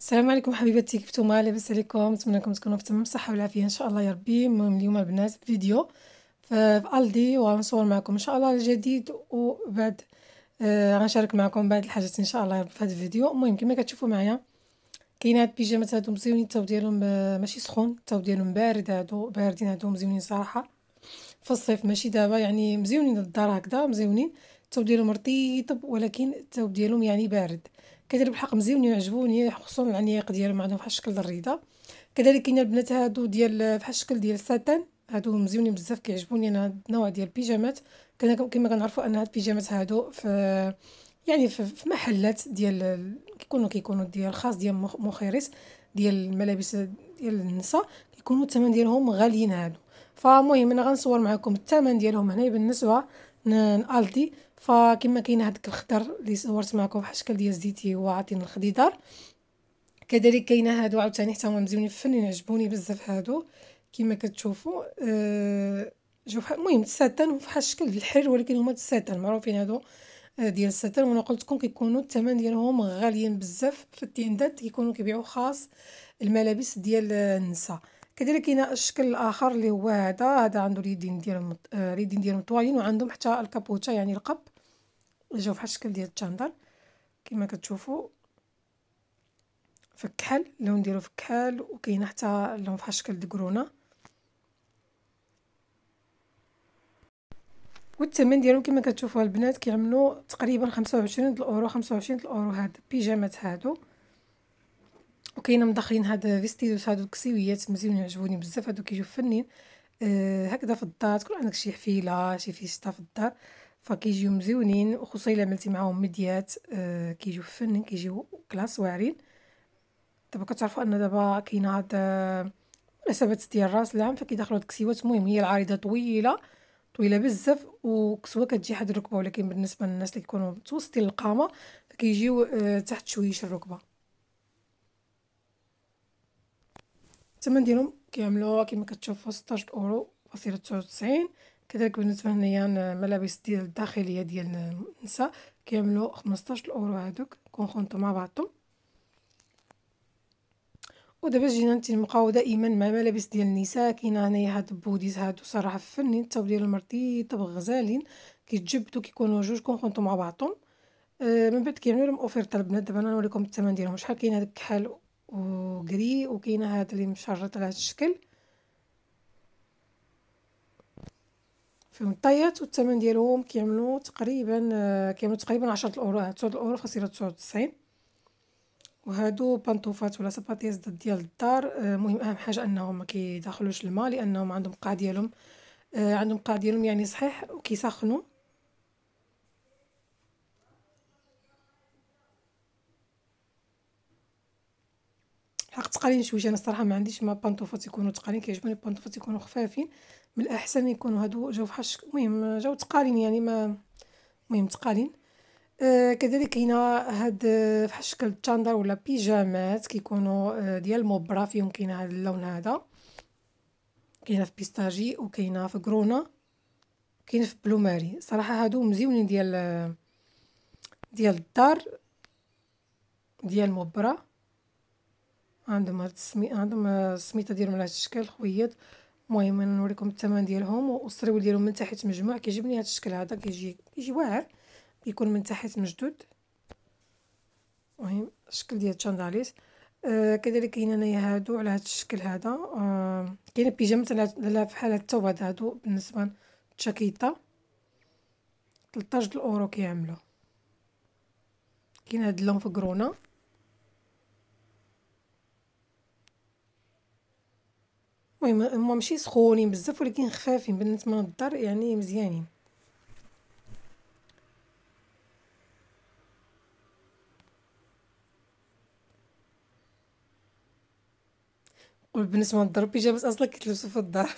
السلام عليكم حبيباتي كيفتوما لاباس عليكم نتمنى لكم تكونوا في تمام الصحه والعافيه ان شاء الله يا ربي المهم اليوم البنات فيديو في الدي وغنصور معكم ان شاء الله الجديد وبعد آه غنشارك معكم بعض الحاجات ان شاء الله يا ربي في هذا الفيديو المهم كما كتشوفوا معايا كاين هاد البيجامات هادو مزيونين التاو ديالهم آه، ماشي سخون التاو ديالهم بارد هادو باردين هادو مزيونين صراحه في الصيف ماشي دابا يعني مزيونين للدار هكذا مزيونين التوب ديالهم رطيب ولكن التوب ديالهم يعني بارد كيدير بحق مزيون يعجبوني خصوصا العنيق ديالهم عندهم بحال الشكل الريضه كذلك كاين البنات هادو ديال بحال الشكل ديال الساتان هادو مزيونين بزاف كيعجبوني انا هاد النوع ديال البيجامات كما كنعرفوا ان هاد البيجامات هادو في يعني في, في محلات ديال كيكونوا كيكونوا ديال خاص ديال مخيرس ديال الملابس ديال النساء كيكونوا الثمن ديالهم غاليين هادو فالمهم انا غنصور معكم الثمن ديالهم هنا بالنسبه لالدي فكما كاين هذاك الخضر اللي صورت معكم بحال الشكل ديال الزيتي هو عاطين الخضيدار كذلك كاين هادو عاوتاني حتى هما مزيونين فنين عجبوني بزاف هادو كما كتشوفوا أه جو المهم الساتان فحال الشكل الحر ولكن هما الساتان معروفين هادو آه، ديال الساتان وانا قلت لكم كيكونوا الثمن ديالهم غاليين بزاف في التيندات كيكونوا كيبيعوا خاص الملابس ديال النساء كذلك كاين الشكل الاخر اللي هو هذا هذا عنده اليدين ديال اليدين آه، ديالهم طوالين وعندهم حتى الكابوتشا يعني القب جاو بحال الشكل ديال التشاندر كما كتشوفوا فكحل اللون ديالو فكحل وكاين حتى اللون بحال الشكل دكرونه والثمن ديالهم كما كتشوفوا البنات كيعملوا تقريبا 25 الاورو 25 الاورو هاد البيجامات هادو وكاينه مدخلين هاد فيستيدوس هادو كسيويات مزيون عجبوني بزاف هادو كيجيو فنين أه هكذا في الدار تكون عندك شي حفيله شي فيستا في الدار فكيجيو مزيونين وخصوصا الا عملتي معاهم ميديات أه كيجيو فنين كيجيو كلاس واعرين دابا كتعرفوا ان دابا كاينه هاد مناسبات آه، ديال راس العام فكيدخلوا هاد الكسيوات المهم هي العريضه طويله طويله بزاف وكسوه كتجي حد الركبه ولكن بالنسبه للناس اللي كيكونوا متوسطين القامه فكيجيو أه تحت شويش الركبه الثمن ديالهم كيعملوا كما كتشوف 16 اورو فاصله 99 كذلك بالنسبه هنايا الملابس ديال الداخليه ديال النساء كيعملوا 15 اورو هادوك كونخونتو مع بعضهم ودابا جينا نتنبقاو دائما مع ملابس ديال النساء كاينه هنايا هاد البوديز هادو صراحه فنين ديال ديالهم مرطيط غزالين كيتجبدوا كيكونوا جوج كونخونتو مع بعضهم آه من بعد كيعملوا لهم اوفيرت البنات دابا انا نوريكم الثمن ديالهم شحال كاين هذاك الكحل وجري وكاينه هاد اللي مشرط على هاد الشكل فيهم الطيات والثمن ديالهم كيعملوا تقريبا آه، كيعملوا تقريبا 10 اورو 10 اورو فاصله 99 وهادو بانطوفات ولا سباتيز ديال الدار المهم آه، اهم حاجه انهم ما كيدخلوش الماء لانهم عندهم قاع ديالهم آه، عندهم قاع ديالهم يعني صحيح وكيسخنوا تقالين شويه انا الصراحه ما عنديش ما بانطوفات يكونوا تقالين كيعجبوني البانطوفات يكونوا خفافين من الاحسن يكونوا هادو جاو فحال المهم جاو تقالين يعني ما المهم تقالين آه كذلك هنا هاد آه، فحال شكل التشاندر ولا بيجامات كيكونوا آه، ديال موبرا فيهم كاين هاد اللون هذا كاينه في بيستاجي وكاينه في كرونا كاين في بلوماري صراحه هادو مزيونين ديال آه، ديال الدار ديال موبرا عندهم هاد السمي عندهم السميتة ديالهم على هاد الشكل الخويط المهم انا نوريكم الثمن ديالهم والسريول ديالهم من تحت مجموع كيجبني هاد الشكل هذا كيجي كيجي واعر كيكون من تحت مجدود المهم الشكل ديال الشانداليس آه كذلك كاين انايا هادو على هاد الشكل هذا آه كاين بيجامات على فحال هاد التوباد هادو بالنسبه للتشاكيطه 13 الاورو كيعملو كاين هاد اللون في كرونا المهم هما ماشي سخونين بزاف ولكن خفافين بالنسبه للدار يعني مزيانين بالنسبه للدار البيجامات اصلا كيتلبسوا في الدار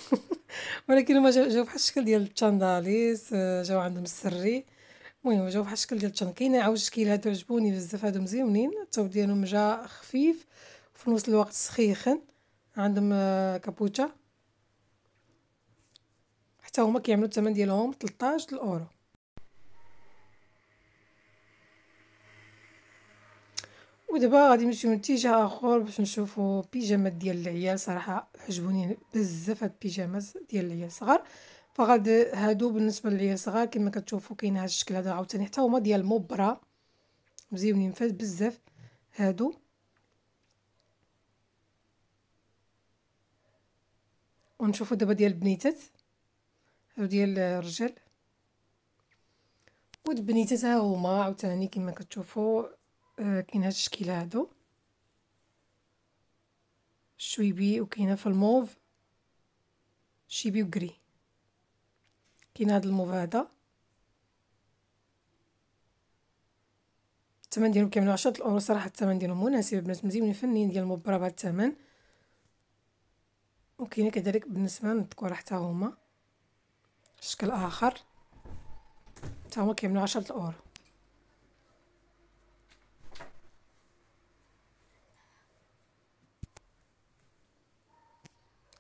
ولكن هما جاو بحال الشكل ديال التشانداليس آه، جاو عندهم السري المهم جاو بحال الشكل ديال التشان كاين عاود الشكل هادو عجبوني بزاف هادو مزيونين التوب ديالهم جا خفيف وفي نفس الوقت سخيخن عندهم آه، كابوتشا حتى هما كيعملوا الثمن ديالهم 13 الاورو ودابا غادي نمشيو لاتجاه اخر باش نشوفوا بيجامات ديال العيال صراحه عجبوني بزاف هاد البيجامات ديال العيال الصغار فغاد هادو بالنسبه للعيال الصغار كما كتشوفوا كاين هاد الشكل هذا عاوتاني حتى هما ديال موبرا مزيونين فاز بزاف هادو ونشوفوا دابا ديال البنيتات ديال الرجال ود البنيتات ها هما عاوتاني كما كتشوفوا آه، كاين هاد الشكل هادو الشويبي وكاينه في الموف شيبي وغري كاين هاد الموف هذا الثمن ديالهم كامل 10 الاورو صراحه الثمن ديالهم مناسب بنات مزيانين فنيين ديال الموف برا بهاد الثمن وكاين كذلك بالنسبه للذكور حتى هما شكل اخر حتى هما كيعملوا 10 الاور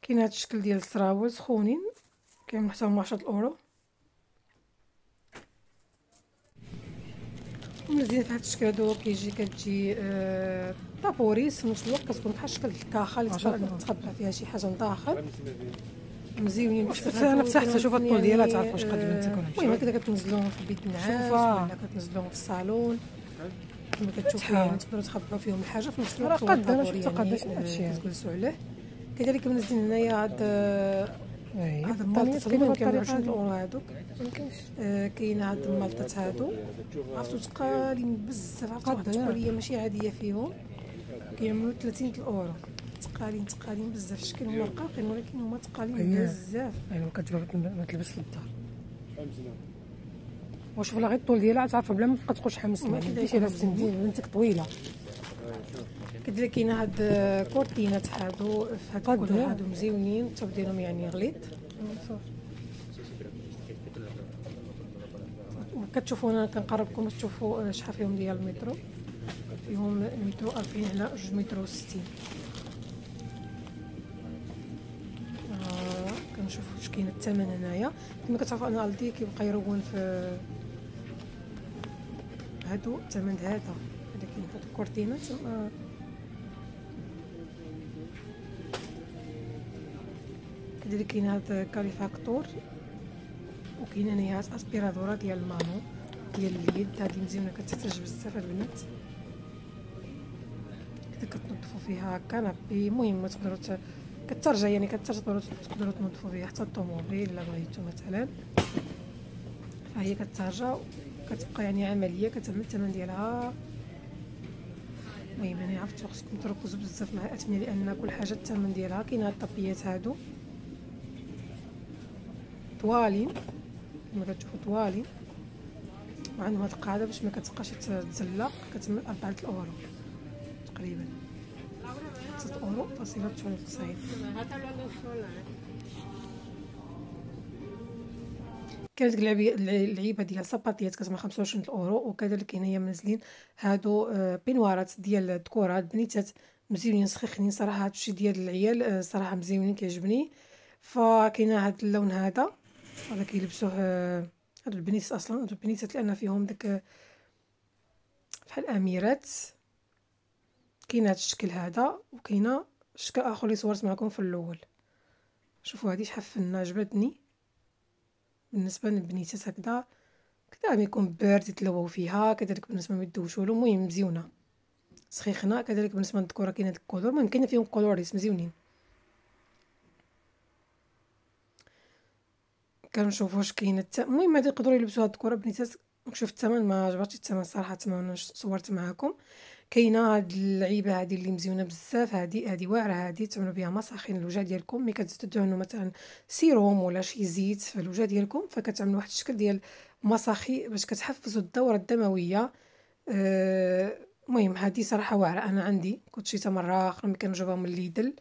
كاين هذا الشكل ديال السراول سخونين كاين حتى هما 10 الاورو مزيان فهاد الشكل هادو كيجي كتجي آه، طابوريس في نفس الوقت كتكون بحال شكل الكاخه اللي تقدر تخبع فيها شي حاجه من داخل مزيونين بزاف انا فتحتها شوف الطول ديالها تعرف واش آه، قد بنت تكون المهم هكذا كتنزلوهم في بيت النعاس ولا كتنزلوهم في الصالون كما كتشوفوا يعني تقدروا تخبوا فيهم الحاجه في نفس الوقت قد انا شفت قد هادشي كتجلسوا عليه كذلك منزلين هنايا هاد آه، هاد إيه، المالطه تقريبا كيعملو 20 اورو هادوك كاين هاد المالطات هادو عرفتو تقالين بزاف عرفتو واحد آه. ماشي عاديه فيهم كيعملو 30 الاورو تقالين تقالين بزاف الشكل هما رقاقين ولكن هما تقالين أيوة. بزاف ايوا كتجرب ما تلبس للدار وشوف لا غير الطول ديالها تعرف بلا ما تبقى تقولش حامس ما كيديرش لابسين بنتك طويله كذلك كاين هاد كورتينات هادو كل هادو مزيونين ديالهم يعني غليظ كتشوفوا انا كنقربكم تشوفوا شحال فيهم ديال المترو فيهم المترو 40 على 2 مترو 60 آه، كنشوفوا واش كاين الثمن هنايا كما كتعرفوا انا الدي كيبقى يرون في هادو الثمن هذا هاد الكورتينه تما كدير كاين هاد كاليفاكتور وكاين هنايا هاد اسبيرادورا ديال المانو ديال اليد هادي مزيانه كتحتاج بزاف البنات كدا كتنظفوا فيها كنبي المهم ت... كترجع يعني كترجع تقدرو تنضفو فيها حتى الطوموبيل الا بغيتو مثلا فهي كترجع كتبقى يعني عمليه كتعمل الثمن ديالها المهم انا يعني عرفت خصكم تركزوا بزاف مع الاثمنه لان كل حاجه الثمن ديالها كاين هاد الطبيات هادو طوالين كما كتشوفوا طوالين وعندهم هاد القاعده باش ما كتبقاش تزلق كتمن 4 اورو تقريبا 6 اورو فاصله هذا 90 كانت كلابية اللعيبه ديال ساباتيات كتجمع 25 اورو وكذلك هنايا منزلين هادو آه، بينوارات ديال هاد بنيتات مزيونين سخيخين صراحه هادشي ديال العيال آه، صراحه مزيونين كيعجبني فكاينه هاد اللون هذا هذا كيلبسوه آه، هادو البنيت اصلا هادو البنيتات لان فيهم داك بحال اميرات كاين هاد الشكل هذا وكاينه شكل اخر اللي صورت معكم في الاول شوفوا هادي شحال فنه عجبتني بالنسبه للبنيتات هكذا كدا غيكون بارد يتلوو فيها كذلك بالنسبه ما يدوشوا له المهم مزيونه سخيخنا كذلك بالنسبه للذكوره كاين هاد الكولور المهم كاين فيهم كولوريس مزيونين كنشوف واش كاين الت... المهم غادي يقدروا يلبسوا هاد الذكوره بنيتات نشوف الثمن ما عجبتش الثمن صراحه الثمن صورت معاكم كاينه هاد اللعيبه هادي اللي مزيونه بزاف هادي هادي واعره هادي تعملوا بها مساخين الوجه ديالكم ملي كتدهنوا مثلا سيروم ولا شي زيت في الوجه ديالكم فكتعملوا واحد الشكل ديال مساخي باش كتحفزوا الدوره الدمويه آه، المهم أه هادي صراحه واعره انا عندي كنت شيتها مره اخرى ملي كنجيبها من ليدل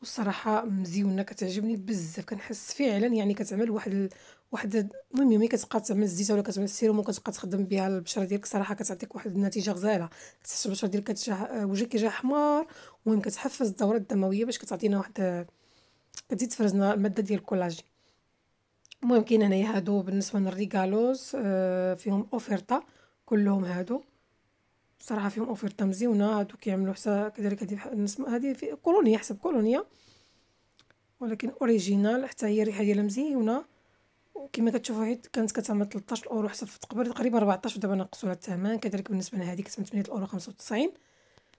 والصراحة مزيونة كتعجبني بزاف كنحس فعلا يعني كتعمل واحد ال... واحد المهم يومي كتبقى تعمل الزيتة ولا كتعمل السيروم وكتبقى تخدم بها البشرة ديالك صراحة كتعطيك واحد النتيجة غزالة كتحس البشرة ديالك كتجاه وجهك كيجي حمار المهم كتحفز الدورة الدموية باش كتعطينا واحد كتزيد تفرزنا المادة ديال الكولاجين المهم كاين هنايا هادو بالنسبة للريكالوز آه، فيهم اوفيرتا كلهم هادو صراحه فيهم اوفر تمزيونات هادو كيعملوا حتى كذلك هذه نسمع هذه في كولونيا حسب كولونيا ولكن اوريجينال حتى هي الريحه ديالها مزيونه وكما كتشوفوا حيت كانت كتعمل 13 اورو حسب تقبل تقريبا 14 ودابا نقصوا لها الثمن كذلك بالنسبه لهذه كتعمل 8 اورو 95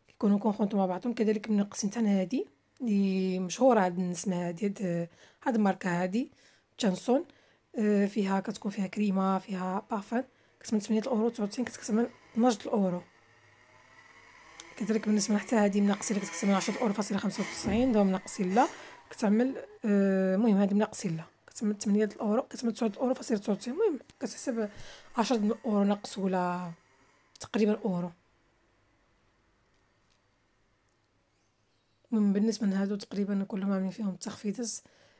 كيكونوا كونخونتو مع بعضهم كذلك منقصين حتى هذه اللي مشهوره عند الناس هذه هاد الماركه هادي آه، تشانسون فيها كتكون فيها كريمه فيها بافان كتعمل 8 اورو 99 كتعمل 12 اورو قلت بالنسبه حتى هذه مناقصي اللي كتقسم من 10 دوم مناقصي لا كتعمل آه، المهم آه هذه مناقصي لا كتعمل 8 الاورو كتعمل 9 الاورو فاصله 99 المهم كتحسب 10 اورو ناقص ولا تقريبا اورو من بالنسبه لهادو تقريبا كلهم عاملين فيهم التخفيضات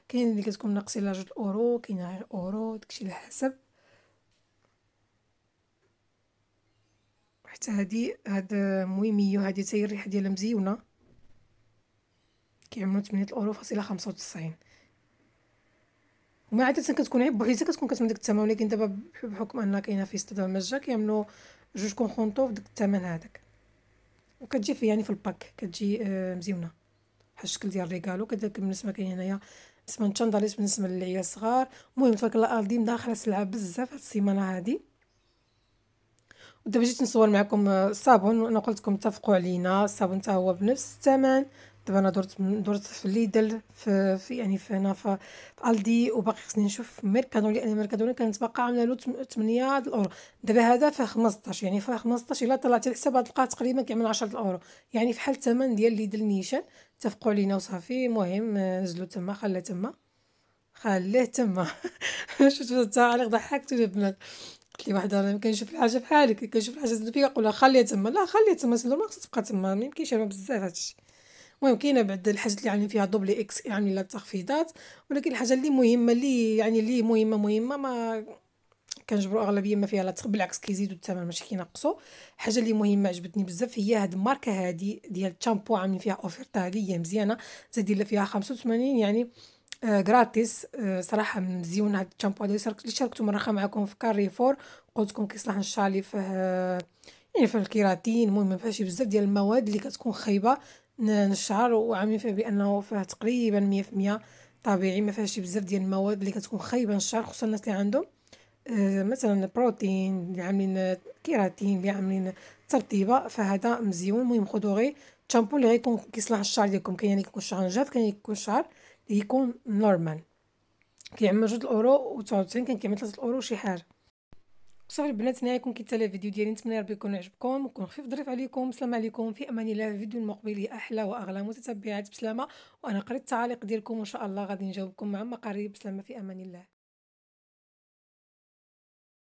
كاين اللي كتكون ناقصي لا جوج اورو كاين غير اورو داكشي على حسب حتى هادي هاد مويميو هادي تاهي الريحه ديالها مزيونه كيعملو تمنية الاورو فاصله خمسة وتسعين وما عادة كتكون عيب بوحدها كتكون كتكون ديك الثمن ولكن دابا بحكم ان كاينه في ستاد المجا كيعملو جوج كونخونطو في ديك الثمن هداك وكتجي في يعني في الباك كتجي آه مزيونه بحال الشكل ديال ريكالو كذاك بالنسبه كاين هنايا بالنسبه للشانداليت بالنسبه للعيال الصغار المهم تبارك الله الارض داخله سلعه بزاف هاد السيمانه هادي دابا جيت نصور معكم الصابون وانا قلت لكم اتفقوا علينا الصابون حتى هو بنفس الثمن دابا انا درت درت في ليدل في, في يعني في هنا في الدي وباقي خصني نشوف ميركادو لان ميركادو كانت باقا عامله له 8 الاورو دابا هذا فيه 15 يعني فيه 15 الا طلعتي الحساب غتلقاه تقريبا كيعمل 10 الاورو يعني فحال الثمن ديال ليدل نيشان اتفقوا علينا وصافي المهم نزلو تما خلى تما خليه تما شفتو التعليق ضحكت البنات قلت لي واحد راه كنشوف الحاجه بحالك كنشوف الحاجه زاد فيها قولها خليها تما لا خليها تما سلو ما خصها تبقى تما ما يمكنش بزاف هادشي المهم كاينه بعد الحاجات اللي يعني فيها دوبلي اكس يعني لا تخفيضات ولكن الحاجه اللي مهمه اللي يعني اللي مهمه مهمه ما كنجبروا اغلبيه ما فيها لا بالعكس كيزيدوا الثمن ماشي كينقصوا الحاجه اللي مهمه عجبتني بزاف هي هاد الماركه هادي ديال الشامبو عاملين فيها اوفرتا هادي هي مزيانه زاد فيها 85 يعني جراتيس آه، آه، صراحه مزيون هاد الشامبو هذا اللي شاركته مره معكم في كاريفور قلت لكم كيصلح ان شاء الله فيه آه، يعني فيه الكيراتين المهم فيهش بزاف ديال المواد اللي كتكون خايبه للشعر وعاملين فيه بانه فيه تقريبا 100% طبيعي ما فيهاش بزاف ديال المواد اللي كتكون خايبه للشعر خصوصا الناس اللي عندهم مثلا بروتين اللي عاملين كيراتين اللي عاملين ترطيبه فهذا مزيون المهم خذوا غير الشامبو اللي غيكون كيصلح الشعر ديالكم كاين اللي كيكون الشعر نجاف كاين اللي كيكون الشعر يكون نورمال كيعمل جوج الاورو و 99 كان كيعمل 3 الاورو شي حاجه صافي البنات هنايا يكون كيتسالى الفيديو ديالي نتمنى ربي يكون عجبكم ويكون خفيف ظريف عليكم سلام عليكم في امان الله الفيديو المقبل احلى واغلى متتبعات بسلامه وانا قريت التعاليق ديالكم وان شاء الله غادي نجاوبكم مع ما قريب بسلامه في امان الله